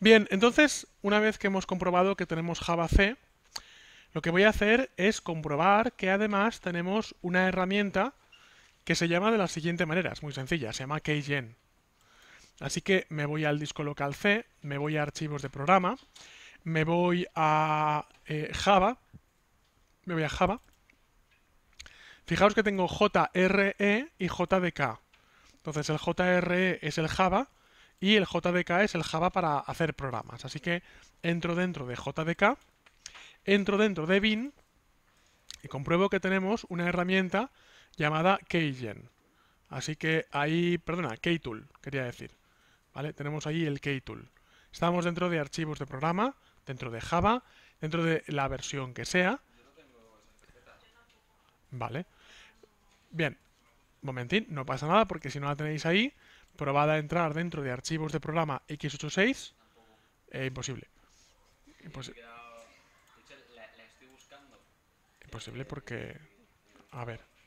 Bien, entonces, una vez que hemos comprobado que tenemos Java C, lo que voy a hacer es comprobar que además tenemos una herramienta que se llama de la siguiente manera, es muy sencilla, se llama kgen. Así que me voy al disco local C, me voy a archivos de programa, me voy a eh, Java, me voy a Java. Fijaos que tengo JRE y JDK. Entonces el JRE es el Java y el JDK es el Java para hacer programas. Así que entro dentro de JDK, entro dentro de bin y compruebo que tenemos una herramienta llamada Keygen. Así que ahí, perdona, Keytool, quería decir. ¿Vale? Tenemos ahí el Keytool. Estamos dentro de archivos de programa, dentro de Java, dentro de la versión que sea. Vale. Bien, momentín, no pasa nada porque si no la tenéis ahí, probada a entrar dentro de archivos de programa x86, eh, imposible. imposible porque... A ver.